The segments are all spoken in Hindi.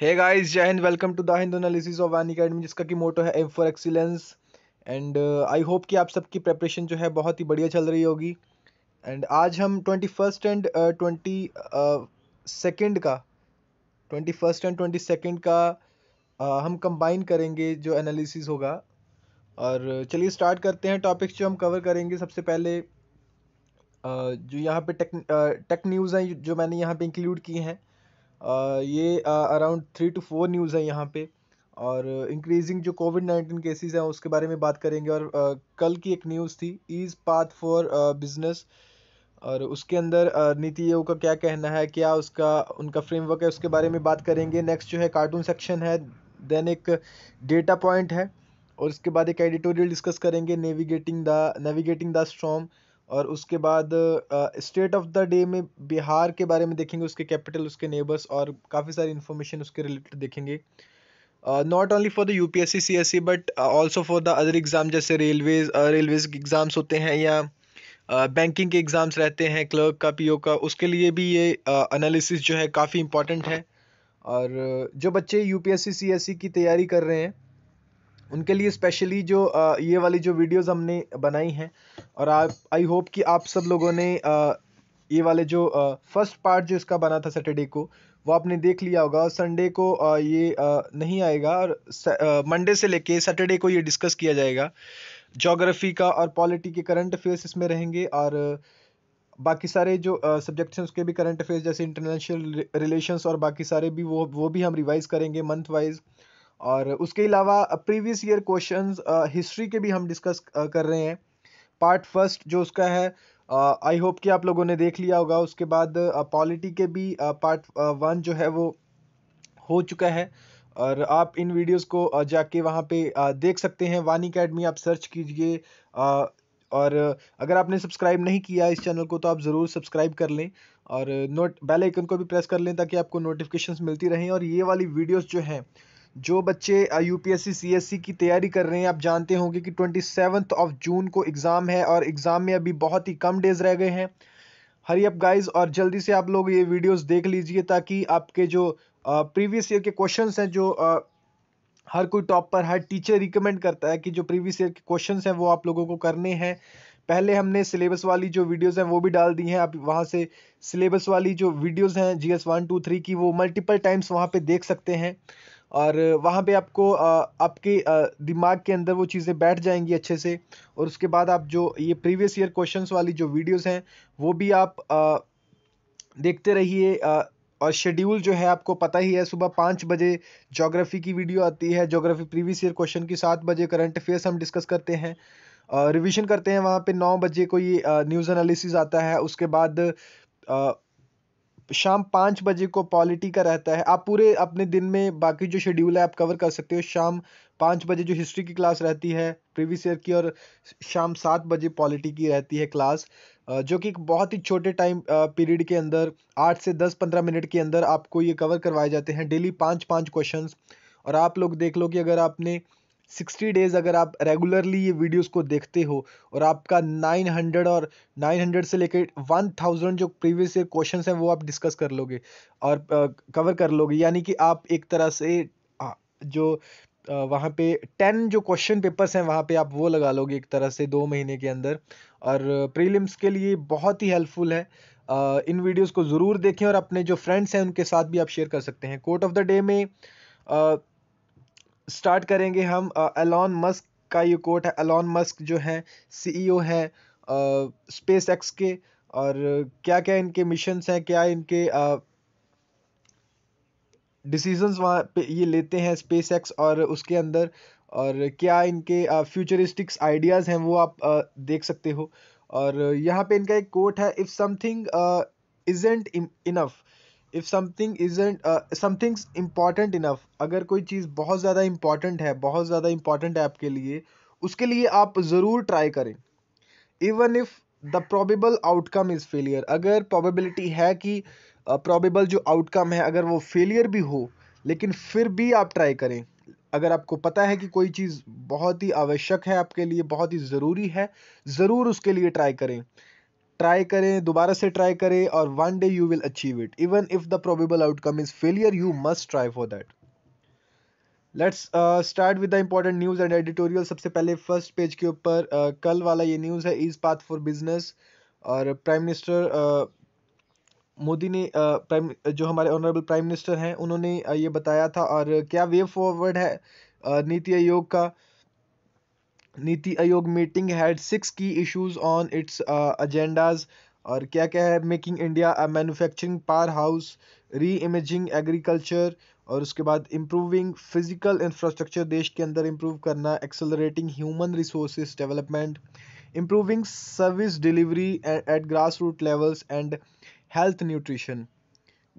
Hey guys Jai Hind welcome to the Hind analysis of Vani academy जिसका कि मोटो है aim for excellence and I hope कि आप सबकी प्रेपरेशन जो है बहुत ही बढ़िया चल रही होगी एंड आज हम twenty first and twenty second का twenty first and twenty second का uh, हम कंबाइन करेंगे जो एनालिसिस होगा और uh, चलिए स्टार्ट करते हैं टॉपिक्स जो हम कवर करेंगे सबसे पहले uh, जो यहाँ पे टेक टेक न्यूज़ हैं जो मैंने यहाँ पे इंक्लूड किए हैं ये around three two four news है यहाँ पे और इंक्रीजिंग जो कोविड नाइन्टीन केसेस हैं उसके बारे में बात करेंगे और कल की एक न्यूज़ थी इज पाथ फॉर बिजनेस और उसके अंदर नीति आयोग का क्या कहना है क्या उसका उनका फ्रेमवर्क है उसके बारे में बात करेंगे नेक्स्ट जो है कार्टून सेक्शन है देन एक डेटा पॉइंट है और उसके बाद एक एडिटोरियल डिस्कस करेंगे navigating the navigating the storm और उसके बाद स्टेट ऑफ द डे में बिहार के बारे में देखेंगे उसके कैपिटल उसके नेबर्स और काफ़ी सारी इन्फॉर्मेशन उसके रिलेटेड देखेंगे not only for the U P S C C S C but also for the other exam जैसे रेलवेज रेलवेज के एग्ज़ाम्स होते हैं या बैंकिंग के एग्ज़ाम्स रहते हैं क्लर्क का पी ओ का उसके लिए भी ये एनालिसिस जो है काफ़ी इंपॉर्टेंट है और जो बच्चे U P S C C S C की तैयारी कर रहे हैं उनके लिए स्पेशली जो ये वाली जो वीडियोस हमने बनाई हैं और आप आई होप कि आप सब लोगों ने ये वाले जो फर्स्ट पार्ट जो इसका बना था सैटरडे को वो आपने देख लिया होगा और संडे को ये नहीं आएगा और मंडे से लेके सैटरडे को ये डिस्कस किया जाएगा जोग्राफ़ी का और पॉलिटी के करंट अफेयर्स इसमें रहेंगे और बाकी सारे जो सब्जेक्ट्स हैं उसके भी करंट अफेयर्स जैसे इंटरनेशनल रिलेशंस और बाकी सारे भी वो वो भी हम रिवाइज़ करेंगे मंथ वाइज़ और उसके अलावा प्रीवियस ईयर क्वेश्चंस हिस्ट्री के भी हम डिस्कस uh, कर रहे हैं पार्ट फर्स्ट जो उसका है आई uh, होप कि आप लोगों ने देख लिया होगा उसके बाद पॉलिटी uh, के भी पार्ट वन जो है वो हो चुका है और आप इन वीडियोस को जाके वहाँ पे देख सकते हैं वानी अकेडमी आप सर्च कीजिए और अगर आपने सब्सक्राइब नहीं किया इस चैनल को तो आप ज़रूर सब्सक्राइब कर लें और नोट बेल आइकन को भी प्रेस कर लें ताकि आपको नोटिफिकेशंस मिलती रहें और ये वाली वीडियोस जो हैं जो बच्चे यू पी एस सी की तैयारी कर रहे हैं आप जानते होंगे कि ट्वेंटी सेवन्थ ऑफ जून को एग्ज़ाम है और एग्ज़ाम में अभी बहुत ही कम डेज़ रह गए हैं हरी अप गाइज और जल्दी से आप लोग ये वीडियोस देख लीजिए ताकि आपके जो प्रीवियस ईयर के क्वेश्चंस हैं जो आ, हर कोई टॉप पर हर टीचर रिकमेंड करता है कि जो प्रीवियस ईयर के क्वेश्चन हैं वो आप लोगों को करने हैं पहले हमने सिलेबस वाली जो वीडियोस हैं वो भी डाल दी हैं आप वहाँ से सिलेबस वाली जो वीडियोस हैं G S one two three की वो मल्टीपल टाइम्स वहाँ पे देख सकते हैं और वहाँ पे आपको आपके दिमाग के अंदर वो चीज़ें बैठ जाएंगी अच्छे से और उसके बाद आप जो ये प्रीवियस ईयर क्वेश्चंस वाली जो वीडियोस हैं वो भी आप देखते रहिए और शेड्यूल जो है आपको पता ही है सुबह पाँच बजे जोग्राफ़ी की वीडियो आती है जोग्राफ़ी प्रीवियस ईयर क्वेश्चन की सात बजे करंट अफेयर्स हम डिस्कस करते हैं रिविजन करते हैं वहाँ पर नौ बजे कोई न्यूज़ एनालिसिस आता है उसके बाद शाम पाँच बजे को पॉलिटी का रहता है आप पूरे अपने दिन में बाकी जो शेड्यूल है आप कवर कर सकते हो शाम पाँच बजे जो हिस्ट्री की क्लास रहती है प्रीवियस ईयर की और शाम सात बजे पॉलिटी की रहती है क्लास जो कि एक बहुत ही छोटे टाइम पीरियड के अंदर आठ से दस पंद्रह मिनट के अंदर आपको ये कवर करवाए जाते हैं डेली पाँच पाँच क्वेश्चन और आप लोग देख लो कि अगर आपने सिक्सटी डेज़ अगर आप रेगुलरली ये वीडियोस को देखते हो और आपका नाइन हंड्रेड और नाइन हंड्रेड से लेकर वन थाउजेंड जो प्रीवियस ईयर क्वेश्चन हैं वो आप डिस्कस कर लोगे और कवर कर लोगे यानी कि आप एक तरह से जो वहाँ पे टेन जो क्वेश्चन पेपर्स हैं वहाँ पे आप वो लगा लोगे एक तरह से दो महीने के अंदर और प्रीलिम्स के लिए बहुत ही हेल्पफुल है इन वीडियोज़ को ज़रूर देखें और अपने जो फ्रेंड्स हैं उनके साथ भी आप शेयर कर सकते हैं कोर्ट ऑफ द डे में स्टार्ट करेंगे हम एलॉन uh, मस्क का ये कोट है एलॉन मस्क जो है सीईओ e है स्पेस uh, एक्स के और क्या क्या इनके मिशंस हैं क्या इनके डिसीजंस uh, वहाँ पे ये लेते हैं स्पेस एक्स और उसके अंदर और क्या इनके फ्यूचरिस्टिक्स आइडियाज़ हैं वो आप आ, देख सकते हो और यहाँ पे इनका एक कोट है if something isn't enough if something isn't something's important enough अगर कोई चीज़ बहुत ज़्यादा इम्पॉर्टेंट है बहुत ज़्यादा इम्पॉर्टेंट है आपके लिए उसके लिए आप ज़रूर ट्राई करें even if the probable outcome is failure अगर प्रॉबेबिलिटी है कि प्रॉबेबल uh, जो आउटकम है अगर वो फेलियर भी हो लेकिन फिर भी आप ट्राई करें अगर आपको पता है कि कोई चीज़ बहुत ही आवश्यक है आपके लिए बहुत ही ज़रूरी है ज़रूर उसके लिए ट्राई करें ट्राई करें दोबारा से ट्राई करें और one day you will achieve it even if the probable outcome is failure you must try for that let's start with the important news and editorial सबसे पहले फर्स्ट पेज के ऊपर uh, कल वाला ये न्यूज़ है इज पाथ फॉर बिजनेस और प्राइम मिनिस्टर uh, मोदी ने प्राइम uh, जो हमारे ऑनरेबल प्राइम मिनिस्टर हैं उन्होंने uh, ये बताया था और क्या वे फॉरवर्ड है नीति आयोग का NITI Aayog meeting had six की इश्यूज ऑन इट्स एजेंडाज और क्या क्या है making India a manufacturing power house re imagining agriculture और उसके बाद इम्प्रूविंग फिजिकल इंफ्रास्ट्रक्चर देश के अंदर इम्प्रूव करना accelerating human resource development improving service delivery at grass root levels and health nutrition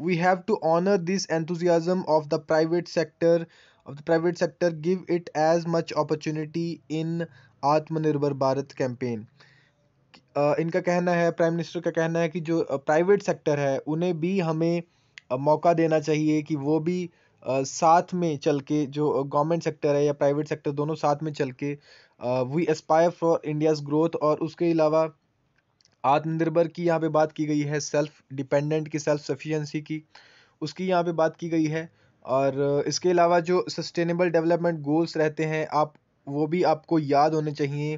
we have to honour this enthusiasm of the private sector of the private sector give it as much opportunity in Atmanirbhar Bharat campaign इनका कहना है प्राइम मिनिस्टर का कहना है कि जो प्राइवेट सेक्टर है उन्हें भी हमें मौका देना चाहिए कि वो भी साथ में चल के जो गवर्नमेंट सेक्टर है या प्राइवेट सेक्टर दोनों साथ में चल के we aspire for India's growth और उसके अलावा आत्मनिर्भर की यहाँ पे बात की गई है सेल्फ डिपेंडेंट की सेल्फ सफिशेंसी की उसकी यहाँ पे बात की गई है और इसके अलावा जो सस्टेनेबल डेवलपमेंट गोल्स रहते हैं आप वो भी आपको याद होने चाहिए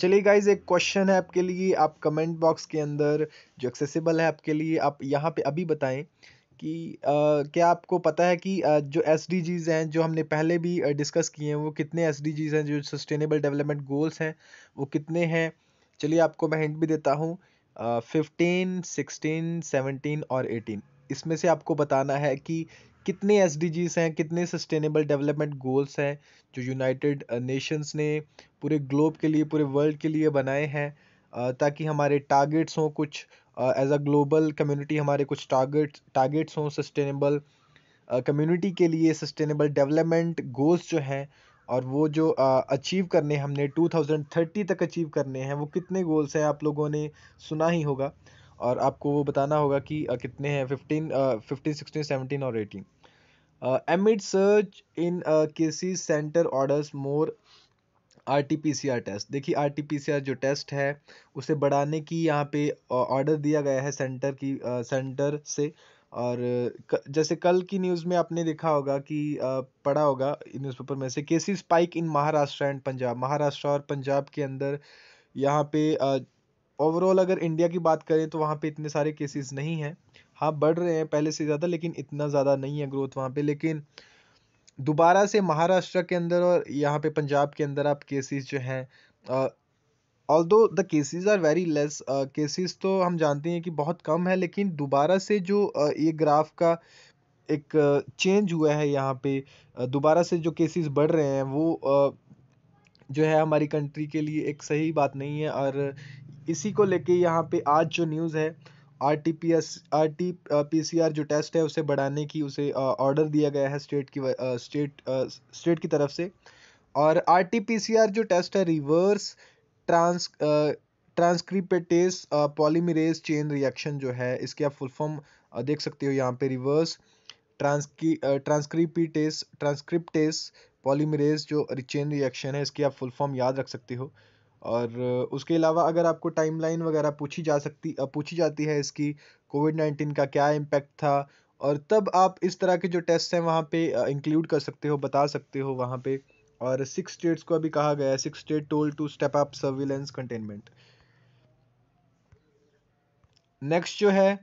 चलिए गाइज एक क्वेश्चन है आपके लिए आप कमेंट बॉक्स के अंदर जो एक्सेसिबल है आपके लिए आप यहाँ पे अभी बताएं कि आ, क्या आपको पता है कि आ, जो एस हैं जो हमने पहले भी डिस्कस किए हैं वो कितने एस हैं जो सस्टेनेबल डेवलपमेंट गोल्स हैं वो कितने हैं चलिए आपको मैं हिंट भी देता हूँ फिफ्टीन सिक्सटीन सेवनटीन और एटीन इसमें से आपको बताना है कि कितने एस हैं कितने सस्टेनेबल डेवलपमेंट गोल्स हैं जो यूनाइटेड नेशंस uh, ने पूरे ग्लोब के लिए पूरे वर्ल्ड के लिए बनाए हैं uh, ताकि हमारे टारगेट्स हों कुछ एज अ ग्लोबल कम्युनिटी हमारे कुछ टारगेट टारगेट्स हों सस्टेनेबल कम्युनिटी uh, के लिए सस्टेनेबल डेवलपमेंट गोल्स जो हैं और वो जो अचीव करने हमने 2030 तक अचीव करने हैं वो कितने गोल्स हैं आप लोगों ने सुना ही होगा और आपको वो बताना होगा कि कितने हैं फिफ्टीन फिफ्टीन सिक्सटीन सेवनटीन और eighteen amid surge in cases centre orders more R T P C R test देखिए R T P C R जो टेस्ट है उसे बढ़ाने की यहाँ पे ऑर्डर दिया गया है सेंटर की सेंटर से और जैसे कल की न्यूज़ में आपने देखा होगा कि पढ़ा होगा न्यूज़पेपर में से cases spike in Maharashtra and Punjab Maharashtra और पंजाब के अंदर यहाँ पे ओवरऑल अगर इंडिया की बात करें तो वहाँ पे इतने सारे केसेस नहीं हैं हाँ बढ़ रहे हैं पहले से ज़्यादा लेकिन इतना ज़्यादा नहीं है ग्रोथ वहाँ पे लेकिन दोबारा से महाराष्ट्र के अंदर और यहाँ पे पंजाब के अंदर आप केसेस जो हैं although the cases are very less cases तो हम जानते हैं कि बहुत कम है लेकिन दोबारा से जो uh, ये ग्राफ का एक चेंज uh, हुआ है यहाँ पे uh, दोबारा से जो केसेस बढ़ रहे हैं वो uh, जो है हमारी कंट्री के लिए एक सही बात नहीं है और इसी को लेके यहाँ पे आज जो न्यूज़ है R T P S R T P C R जो टेस्ट है उसे बढ़ाने की उसे ऑर्डर दिया गया है स्टेट की स्टेट स्टेट की तरफ से और R T P C R जो टेस्ट है reverse trans transcriptase polymerase chain reaction जो है इसके आप फुल फॉर्म देख सकते हो यहाँ पे reverse transcri transcriptase transcriptase polymerase जो चेन रिएक्शन है इसकी आप फुल फॉर्म याद रख सकते हो और उसके अलावा अगर आपको टाइमलाइन वगैरह पूछी जा सकती पूछी जाती है इसकी कोविड नाइन्टीन का क्या इम्पैक्ट था और तब आप इस तरह के जो टेस्ट हैं वहाँ पे इंक्लूड कर सकते हो बता सकते हो वहाँ पे और सिक्स स्टेट्स को अभी कहा गया है six state told to step up surveillance containment next जो है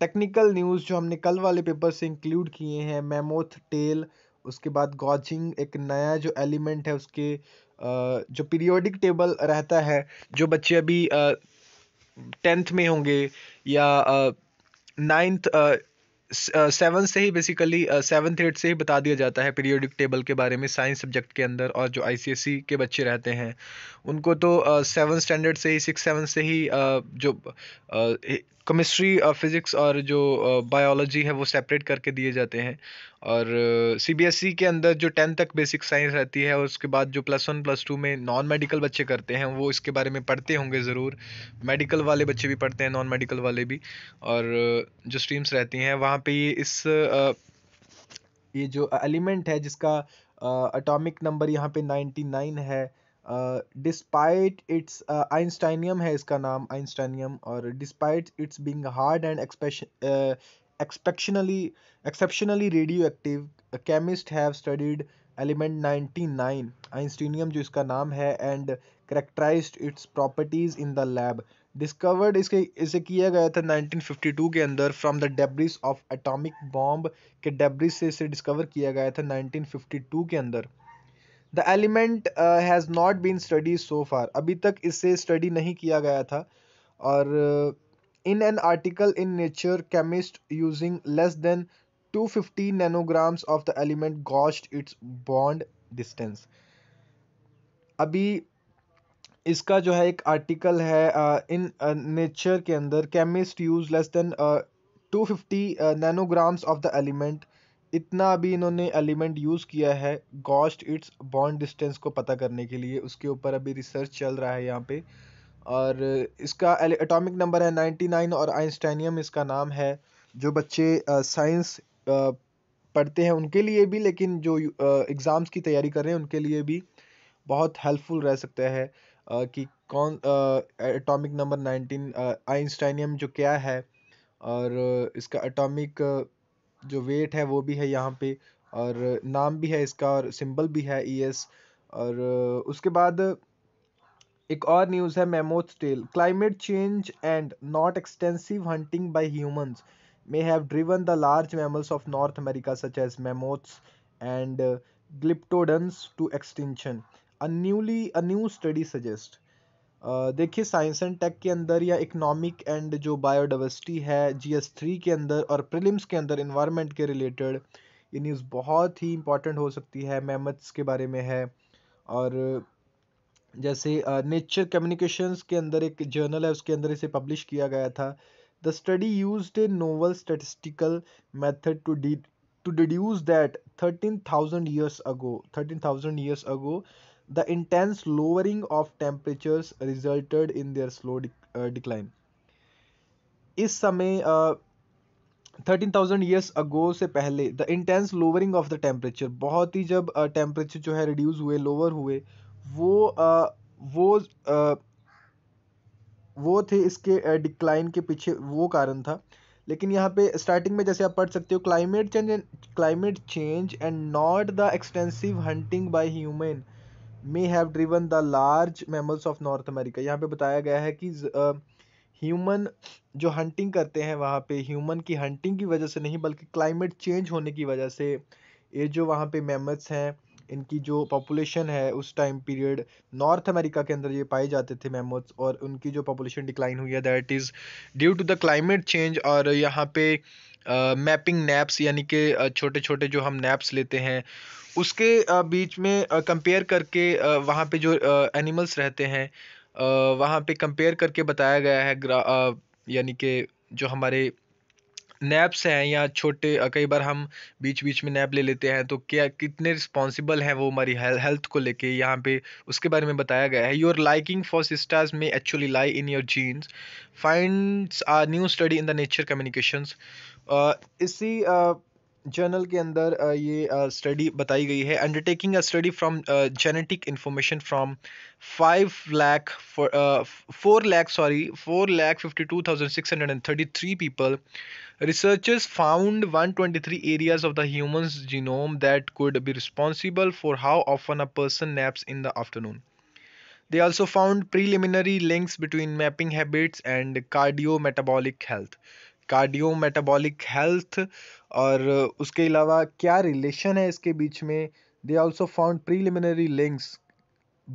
टेक्निकल न्यूज़ जो हमने कल वाले पेपर से इंक्लूड किए हैं मेमोथ टेल उसके बाद गॉजिंग एक नया जो एलिमेंट है उसके जो पीरियोडिक टेबल रहता है जो बच्चे अभी टेंथ में होंगे या नाइन्थ सेवन से ही बेसिकली सेवन्थ एट से ही बता दिया जाता है पीरियोडिक टेबल के बारे में साइंस सब्जेक्ट के अंदर और जो आईसीएसई के बच्चे रहते हैं उनको तो सेवन स्टैंडर्ड से ही सिक्स सेवन से ही जो केमिस्ट्री फिज़िक्स uh, और जो बायोलॉजी uh, है वो सेपरेट करके दिए जाते हैं और सी बी एस ई के अंदर जो टेंथ तक बेसिक साइंस रहती है और उसके बाद जो प्लस वन प्लस टू में नॉन मेडिकल बच्चे करते हैं वो इसके बारे में पढ़ते होंगे ज़रूर मेडिकल वाले बच्चे भी पढ़ते हैं नॉन मेडिकल वाले भी और uh, जो स्ट्रीम्स रहती हैं वहाँ पर ये इस ये जो एलिमेंट है जिसका अटोमिक नंबर यहाँ पे नाइन्टी है डिस्पाइट इट्स आइंस्टाइनियम है इसका नाम आइंस्टाइनियम और despite its being hard and exceptionally exceptionally radioactive chemist have studied element 99 einsteinium जो इसका नाम है and characterize its properties in the lab discovered इसके इसे किया गया था 1952 के अंदर from the debris of atomic bomb के डेब्रिस से इसे डिस्कवर किया गया था 1952 के अंदर the element has not been study so far अभी तक इसे स्टडी नहीं किया गया था और in an article in Nature chemist using less than 250 nanograms of the element gauged its bond distance अभी इसका जो है एक आर्टिकल है इन uh, नेचर uh, के अंदर chemist use less than two fifty nanograms of the element इतना अभी इन्होंने एलिमेंट यूज़ किया है गॉस्ट इट्स बॉन्ड डिस्टेंस को पता करने के लिए उसके ऊपर अभी रिसर्च चल रहा है यहाँ पे और इसका एटॉमिक नंबर है 99 और आइंस्टाइनियम इसका नाम है जो बच्चे साइंस पढ़ते हैं उनके लिए भी लेकिन जो एग्ज़ाम्स की तैयारी कर रहे हैं उनके लिए भी बहुत हेल्पफुल रह सकता है आ, कि कौन एटॉमिक नंबर नाइनटीन आइंस्टाइनियम जो क्या है और इसका एटॉमिक जो वेट है वो भी है यहाँ पे और नाम भी है इसका और सिंबल भी है ई e एस और उसके बाद एक और न्यूज़ है mammoth tale climate change and not extensive hunting by humans may have driven the large mammals of North America such as mammoths and glyptodons to extension a newly a new study suggest देखिए साइंस एंड टेक के अंदर या इकोनॉमिक एंड जो बायोडावर्सिटी है जीएस थ्री के अंदर और प्रिलिम्स के अंदर इन्वायरमेंट के रिलेटेड ये न्यूज़ बहुत ही इंपॉर्टेंट हो सकती है मैमथ्स के बारे में है और जैसे नेचर कम्युनिकेशंस के अंदर एक जर्नल है उसके अंदर इसे पब्लिश किया गया था the study use a novel statistical method to de to deduce that thirteen thousand years ago thirteen thousand years ago The intense lowering of temperatures resulted in their slow dec uh, decline. इस समय थर्टीन थाउजेंड ईयर्स अगो से पहले the intense lowering of the temperature बहुत ही जब टेम्परेचर uh, जो है रिड्यूस हुए लोअर हुए वो uh, वो uh, वो थे इसके डिक्लाइन uh, के पीछे वो कारण था लेकिन यहाँ पे स्टार्टिंग में जैसे आप पढ़ सकते हो climate change climate change and not the extensive hunting by human may have driven the large mammals of North America यहाँ पे बताया गया है कि ह्यूमन जो हंटिंग करते हैं वहाँ पे ह्यूमन की हंटिंग की वजह से नहीं बल्कि क्लाइमेट चेंज होने की वजह से ये जो वहाँ पे मैमल्स हैं इनकी जो पॉपुलेशन है उस टाइम पीरियड नॉर्थ अमेरिका के अंदर ये पाए जाते थे मैमोथ्स और उनकी जो पॉपुलेशन डिक्लाइन हुई है that is due to the climate change और यहाँ पे मैपिंग नैप्स यानी कि छोटे छोटे जो हम नैप्स लेते हैं उसके बीच में कंपेयर करके वहाँ पे जो एनिमल्स रहते हैं वहाँ पे कंपेयर करके बताया गया है यानी कि जो हमारे नैप्स हैं या छोटे कई बार हम बीच बीच में नैप ले लेते हैं तो क्या कितने रिस्पॉन्सिबल हैं वो हमारी हेल्थ को लेके यहाँ पे उसके बारे में बताया गया है योर लाइकिंग फॉर सिस्टर्स में actually lie in your genes finds are new study in the Nature Communications इसी जर्नल के अंदर ये स्टडी बताई गई है undertaking a study from genetic information from five lakh four lakh sorry four lakh fifty two thousand six hundred and thirty three people researchers found one twenty three areas of the humans genome that could be responsible for how often a person naps in the afternoon they also found preliminary links between mapping habits and cardio metabolic health cardio metabolic health और उसके अलावा क्या रिलेशन है इसके बीच में they also found preliminary links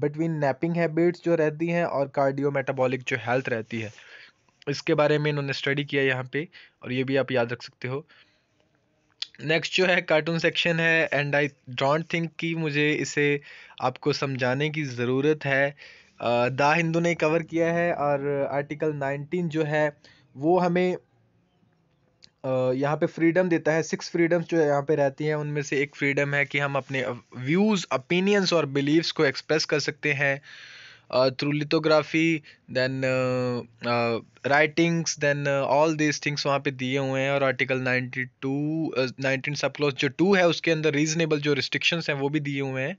between napping habits जो रहती हैं और कार्डियो मेटाबॉलिक जो हेल्थ रहती है इसके बारे में इन्होंने स्टडी किया यहाँ पे और ये भी आप याद रख सकते हो नेक्स्ट जो है कार्टून सेक्शन है एंड आई डोंट थिंक कि मुझे इसे आपको समझाने की ज़रूरत है द हिंदू ने कवर किया है और आर्टिकल 19 जो है वो हमें यहाँ पे फ्रीडम देता है सिक्स फ्रीडम्स जो यहाँ पे रहती हैं उनमें से एक फ्रीडम है कि हम अपने व्यूज़ ओपिनियंस और बिलीव्स को एक्सप्रेस कर सकते हैं through lithography then writings then all these things वहाँ पे दिए हुए हैं और article ninety two nineteen subclause जो टू है उसके अंदर रीजनेबल जो रिस्ट्रिक्शंस हैं वो भी दिए हुए हैं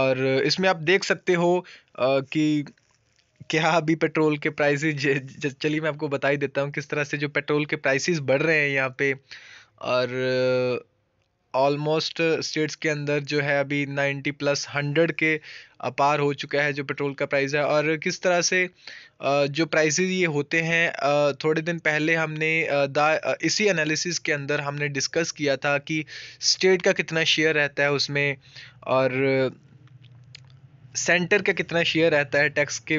और इसमें आप देख सकते हो uh, कि क्या अभी पेट्रोल के प्राइसेस चलिए मैं आपको बता ही देता हूँ किस तरह से जो पेट्रोल के प्राइसेस बढ़ रहे हैं यहाँ पे और ऑलमोस्ट स्टेट्स के अंदर जो है अभी नाइन्टी प्लस हंड्रेड के अपार हो चुका है जो पेट्रोल का प्राइस है और किस तरह से जो प्राइसेस ये होते हैं थोड़े दिन पहले हमने दा इसी एनालिसिस के अंदर हमने डिस्कस किया था कि स्टेट का कितना शेयर रहता है उसमें और सेंटर का कितना शेयर रहता है टैक्स के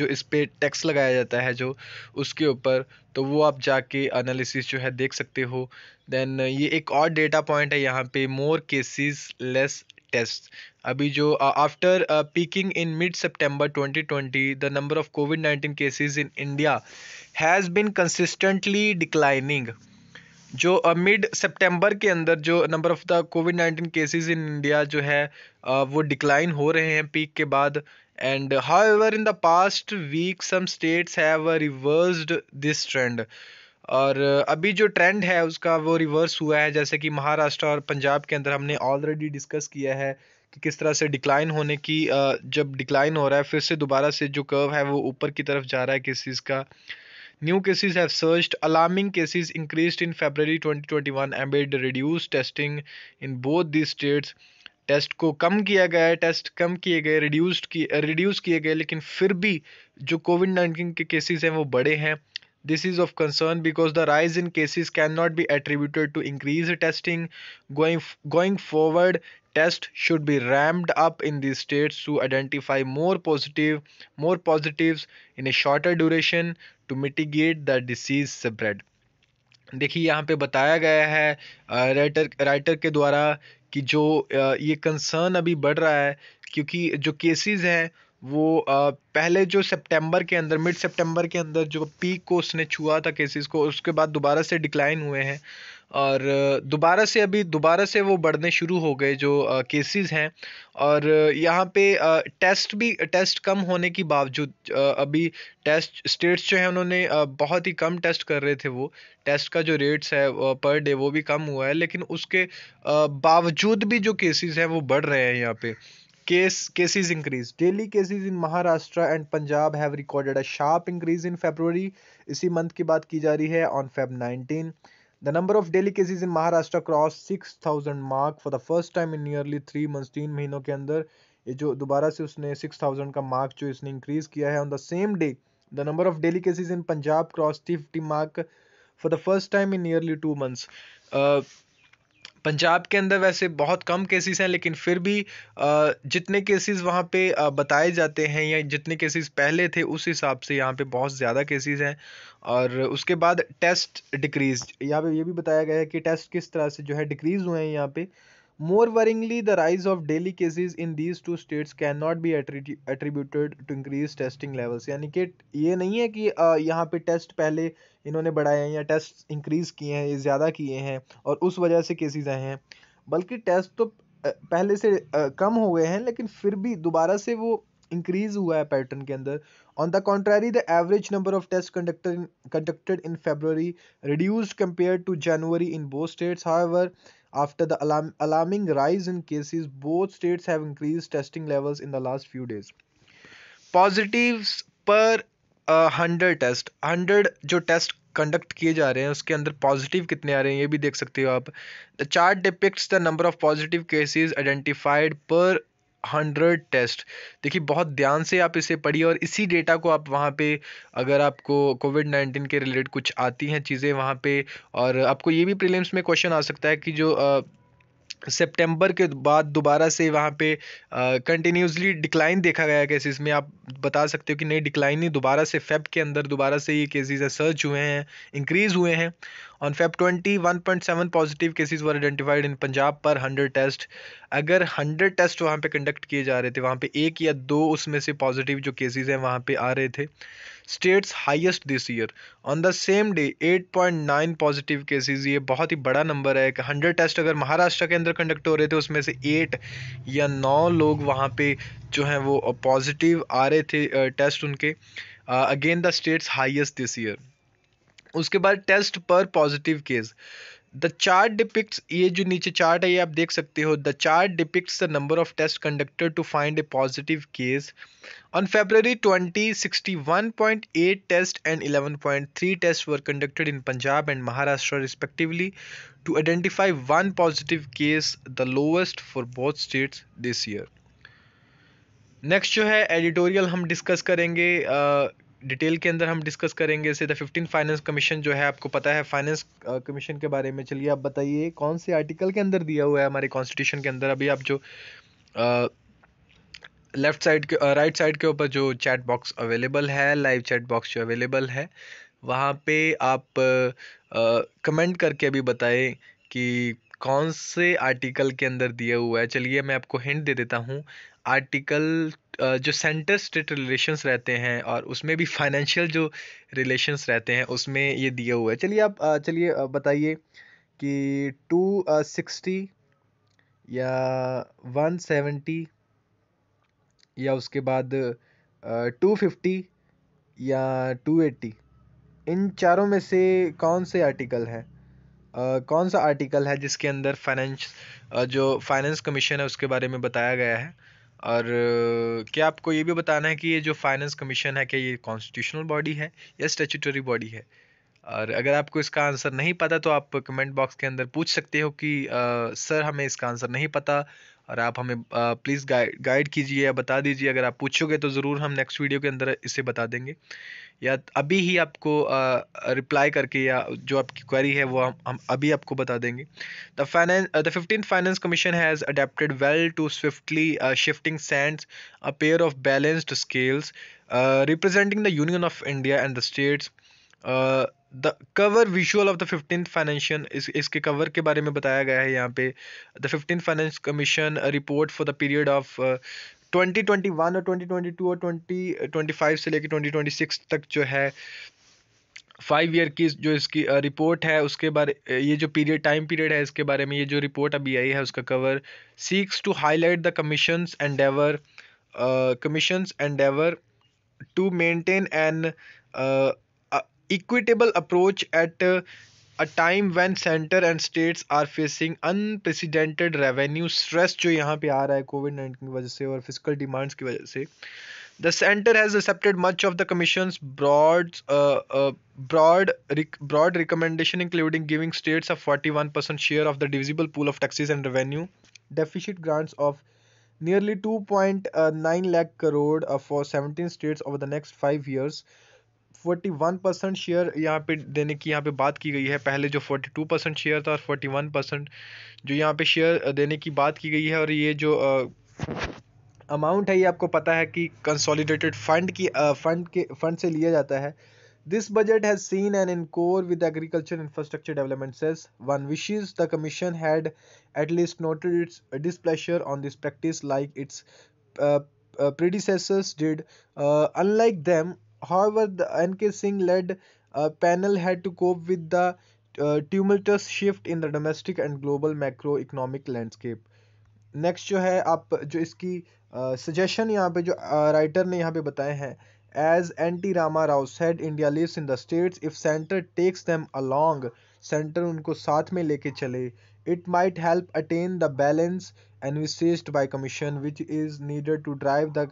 जो इस पर टैक्स लगाया जाता है जो उसके ऊपर तो वो आप जाके एनालिसिस जो है देख सकते हो देन ये एक और डेटा पॉइंट है यहाँ पे मोर केसेस लेस टेस्ट अभी जो after peaking in mid September 2020 the number of COVID 19 cases in India has been consistently declining जो मिड सितंबर के अंदर जो number of the COVID nineteen cases in India जो है वो डिक्लाइन हो रहे हैं पीक के बाद and however in the past week some states have reversed this trend और अभी जो ट्रेंड है उसका वो रिवर्स हुआ है जैसे कि महाराष्ट्र और पंजाब के अंदर हमने ऑलरेडी डिस्कस किया है कि किस तरह से डिक्लाइन होने की जब डिक्लाइन हो रहा है फिर से दोबारा से जो कर्व है वो ऊपर की तरफ जा रहा है चीज़ का New cases have surged. Alarming cases increased in February 2021 amid reduced testing in both these states. test को कम किया गया है टेस्ट कम किए गए रिड्यूस्ड की रिड्यूस किए गए लेकिन फिर भी जो कोविड नाइन्टीन के केसेस हैं वो बड़े हैं This is of concern because the rise in cases cannot be attributed to increased testing. Going, going forward, tests should be ramped up in these states to identify more positive, more positives in a shorter duration to mitigate the disease spread देखिए यहाँ पे बताया गया है राइटर राइटर के द्वारा कि जो ये कंसर्न अभी बढ़ रहा है क्योंकि जो केसेस हैं वो पहले जो सितंबर के अंदर मिड सितंबर के अंदर जो पीक को उसने छुआ था केसेस को उसके बाद दोबारा से डिक्लाइन हुए हैं और दोबारा से अभी दोबारा से वो बढ़ने शुरू हो गए जो केसेस हैं और यहाँ पे टेस्ट भी टेस्ट कम होने के बावजूद अभी टेस्ट स्टेट्स जो हैं उन्होंने बहुत ही कम टेस्ट कर रहे थे वो टेस्ट का जो रेट्स है पर डे वो भी कम हुआ है लेकिन उसके बावजूद भी जो केसेस हैं वो बढ़ रहे हैं यहाँ पे Case, cases increased. Daily cases in Maharashtra and Punjab have recorded a sharp increase in February. इसी मंथ की बात की जा रही है on Feb 19. The number of daily cases in Maharashtra crossed 6,000 mark for the first time in nearly three months. तीन महीनों के अंदर ये जो दोबारा से उसने 6,000 का मार्क जो इसने इंक्रीज किया है on the same day the number of daily cases in Punjab cross three fifty mark for the first time in nearly two months Punjab के अंदर वैसे बहुत कम केसेस हैं लेकिन फिर भी जितने केसेस वहाँ पे बताए जाते हैं या जितने केसेस पहले थे उस हिसाब से यहाँ पे बहुत ज़्यादा केसेस हैं और उसके बाद टेस्ट डिक्रीज यहाँ पे ये भी बताया गया है कि टेस्ट किस तरह से जो है डिक्रीज़ हुए हैं यहाँ पे More worryingly, the of daily daily in these two states can not be attributed to increase testing levels यानी कि ये नहीं है कि यहाँ पे टेस्ट पहले इन्होंने बढ़ाए हैं या टेस्ट इंक्रीज किए हैं ये ज़्यादा किए हैं और उस वजह से केसेज आए हैं बल्कि टेस्ट तो पहले से कम हो गए हैं लेकिन फिर भी दोबारा से वो इंक्रीज हुआ है पैटर्न के अंदर on the contrary the average number of test conducted in February reduced compare to January in both states ever After the alarm alarming rise in cases, both states have increased testing levels in the last few days. Positives per uh, 100 test 100 jo test conduct किए जा रहे हैं उसके अंदर पॉजिटिव कितने आ रहे हैं ये भी देख सकते हो आप the chart depicts the number of positive cases identified per hundred test देखिए बहुत ध्यान से आप इसे पढ़िए और इसी डेटा को आप वहाँ पे अगर आपको कोविड नाइन्टीन के रिलेटेड कुछ आती हैं चीज़ें वहाँ पे और आपको ये भी प्रीलिम्स में क्वेश्चन आ सकता है कि जो सितंबर के बाद दोबारा से वहाँ पे कंटिन्यूसली डिक्लाइन देखा गया केसेस में आप बता सकते हो कि नहीं डिक्लाइन ही दोबारा से फेब के अंदर दोबारा से ये केसेस सर्च हुए हैं इंक्रीज़ हुए हैं twenty one point seven positive cases were identified in Punjab per 100 test अगर 100 टेस्ट वहाँ पे कंडक्ट किए जा रहे थे वहाँ पे एक या दो उसमें से पॉजिटिव जो केसेस हैं वहाँ पे आ रहे थे states highest this year on the same day 8.9 positive cases ये बहुत ही बड़ा नंबर है हंड्रेड टेस्ट अगर महाराष्ट्र के अंदर कंडक्ट हो रहे थे उसमें से एट या नौ लोग वहाँ पर जो हैं वो पॉजिटिव आ रहे थे टेस्ट उनके again the states highest this year उसके बाद test per positive case the chart depict ये जो नीचे चार्ट है ये आप देख सकते हो the chart depicts the number of test conducted to find a positive case on February twenty sixty one point eight test and eleven point three test were conducted in Punjab and Maharashtra respectively to identify one positive case the lowest for both states this year next जो है एडिटोरियल हम डिस्कस करेंगे डिटेल के अंदर हम डिस्कस करेंगे इसे द फिफ्टीन फाइनेंस कमीशन जो है आपको पता है फाइनेंस कमीशन के बारे में चलिए आप बताइए कौन से आर्टिकल के अंदर दिया हुआ है हमारे कॉन्स्टिट्यूशन के अंदर अभी आप जो लेफ्ट साइड के राइट साइड के ऊपर जो चैट बॉक्स अवेलेबल है लाइव चैट बॉक्स जो अवेलेबल है वहाँ पे आप कमेंट uh, करके अभी बताएं कि कौन से आर्टिकल के अंदर दिया हुआ है चलिए मैं आपको हिंट दे देता हूँ आर्टिकल जो सेंटर स्टेट रिलेशंस रहते हैं और उसमें भी फाइनेंशियल जो रिलेशंस रहते हैं उसमें ये दिए हुए हैं चलिए आप चलिए बताइए कि टू सिक्सटी या वन सेवेंटी या उसके बाद टू फिफ्टी या टू एट्टी इन चारों में से कौन से आर्टिकल है Uh, कौन सा आर्टिकल है जिसके अंदर फाइनेंस uh, जो फाइनेंस कमीशन है उसके बारे में बताया गया है और क्या आपको ये भी बताना है कि ये जो फाइनेंस कमीशन है क्या ये कॉन्स्टिट्यूशनल बॉडी है या स्टेचूटरी बॉडी है और अगर आपको इसका आंसर नहीं पता तो आप कमेंट बॉक्स के अंदर पूछ सकते हो कि सर हमें इसका आंसर नहीं पता और आप हमें प्लीज़ गाइड गाइड कीजिए या बता दीजिए अगर आप पूछोगे तो ज़रूर हम नेक्स्ट वीडियो के अंदर इसे बता देंगे या अभी ही आपको रिप्लाई करके या जो आपकी क्वेरी है वो हम हम अभी आपको बता देंगे the finance the fifteen finance commission has adapted well to swiftly shifting sands a pair of balanced scales representing the Union of India and the states the cover visual of the fifteen financial इस इसके कवर के बारे में बताया गया है यहाँ पे the fifteen finance commission report for the period of 2021 और 2022 और 2025 से लेकर 2026 तक जो है फाइव ईयर की जो इसकी रिपोर्ट uh, है उसके बारे uh, ये जो पीरियड टाइम पीरियड है इसके बारे में ये जो रिपोर्ट अभी आई है उसका cover seeks to highlight the commission's endeavour commission's ever to maintain an equitable approach at a time when center and states are facing unprecedented revenue stress जो यहाँ पे आ रहा है COVID नाइन्टीन की वजह से और की वजह से The center has accepted much of the commission's broad, uh, uh, broad, rec- broad recommendation, including giving states a 41% share of the divisible pool of taxes and revenue deficit grants of nearly 2.9 uh, lakh crore uh, for 17 states over the next five years. Forty one percent share यहाँ पे देने की यहाँ पे बात की गई है पहले जो फोर्टी टू परसेंट शेयर था और फोर्टी वन परसेंट जो यहाँ पे शेयर देने की बात की गई है और ये जो अमाउंट है ये आपको पता है कि कंसोलिडेटेड फंड की फंड के फंड से लिया जाता है this budget has seen an encore with agriculture infrastructure development cess one wishes the commission had at least noted its displeasure on this practice like its predecessors did unlike them However, the NK Singh led uh, panel had to cope with the uh, tumultuous shift in the domestic and global macro economic landscape next जो है आप जो इसकी सजेशन uh, यहाँ पे जो राइटर uh, ने यहाँ पे बताए हैं as N T Rama Rao said India lives in the states if centre takes them along centre उनको साथ में लेके चले it might help attain the balance envisaged by commission which is needed to drive the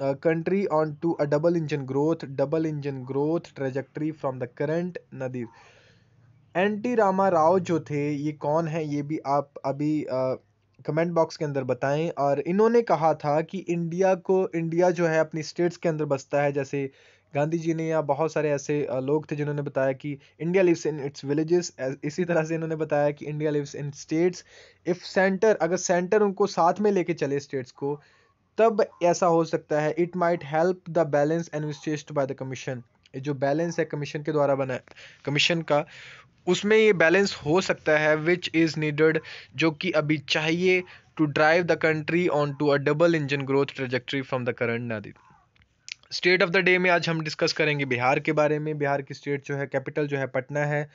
country on to a double engine growth double engine growth trajectory from the current nadir N T Rama Rao जो थे ये कौन है ये भी आप अभी कमेंट uh, बॉक्स के अंदर बताएं और इन्होंने कहा था कि इंडिया को इंडिया जो है अपनी स्टेट्स के अंदर बसता है जैसे गांधी जी ने या बहुत सारे ऐसे uh, लोग थे जिन्होंने बताया कि India lives in its villages इसी तरह से इन्होंने बताया कि India lives in states if centre अगर सेंटर उनको साथ में लेके चले स्टेट्स को तब ऐसा हो सकता है it might help the balance envisaged by the commission जो बैलेंस है कमीशन के द्वारा बना कमीशन का उसमें ये बैलेंस हो सकता है विच इज़ नीडेड जो कि अभी चाहिए to drive the country on to a double engine growth trajectory from the current nadir state of the day में आज हम डिस्कस करेंगे बिहार के बारे में बिहार की स्टेट जो है कैपिटल जो है पटना है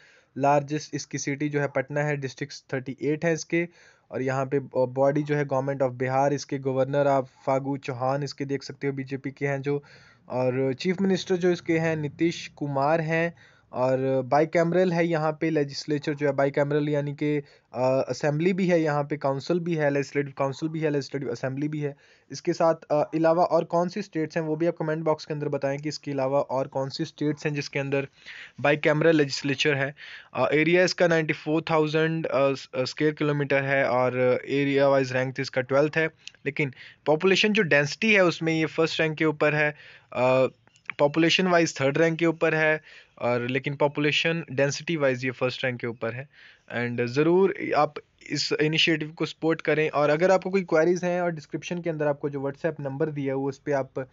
लार्जेस्ट इसकी सिटी जो है पटना है डिस्ट्रिक्ट थर्टी एट है इसके और यहाँ पे बॉडी जो है गवर्नमेंट ऑफ बिहार इसके गवर्नर आप फागू चौहान इसके देख सकते हो बीजेपी के हैं जो और चीफ मिनिस्टर जो इसके हैं नीतीश कुमार हैं और बाई कैमरल है यहाँ पे लेजिस्लेचर जो है बाई कैमरल यानी कि असेंबली भी है यहाँ पे काउंसिल भी है लेजिस्लेटिव काउंसिल भी है लेजिस्लेटिव असेंबली भी है इसके साथ अलावा और कौन सी स्टेट्स हैं वो भी आप कमेंट बॉक्स के अंदर बताएं कि इसके अलावा और कौन सी स्टेट्स हैं जिसके अंदर बाई कैमरल लेजिस्लेचर है एरिया इसका ninety four thousand square kilometre है और एरिया वाइज रैंक इसका ट्वेल्थ है लेकिन पॉपुलेशन जो डेंसिटी है उसमें ये फर्स्ट रैंक के ऊपर है uh, population wise third rank के ऊपर है और लेकिन पॉपुलेशन डेंसिटी वाइज ये फर्स्ट रैंक के ऊपर है एंड ज़रूर आप इस इनिशिएटिव को सपोर्ट करें और अगर आपको कोई क्वारीज हैं और डिस्क्रिप्शन के अंदर आपको जो व्हाट्सएप नंबर दिया है वो उस पर आप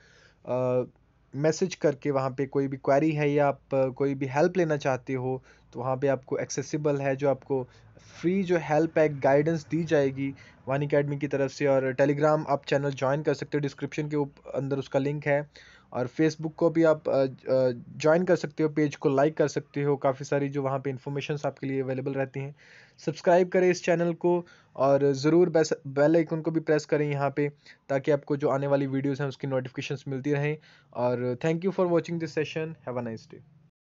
मैसेज करके वहाँ पे कोई भी क्वारी है या आप कोई भी हेल्प लेना चाहते हो तो वहाँ पे आपको एक्सेसिबल है जो आपको फ्री जो हेल्प है गाइडेंस दी जाएगी वन अकेडमी की तरफ से और टेलीग्राम आप चैनल ज्वाइन कर सकते हो डिस्क्रिप्शन के अंदर उसका लिंक है और फेसबुक को भी आप ज्वाइन कर सकते हो पेज को लाइक कर सकते हो काफ़ी सारी जो वहाँ पे इन्फॉर्मेशन आपके लिए अवेलेबल रहती हैं सब्सक्राइब करें इस चैनल को और ज़रूर बेल आइकन को भी प्रेस करें यहाँ पे ताकि आपको जो आने वाली वीडियोस हैं उसकी नोटिफिकेशंस मिलती रहें और thank you for watching this session have a nice day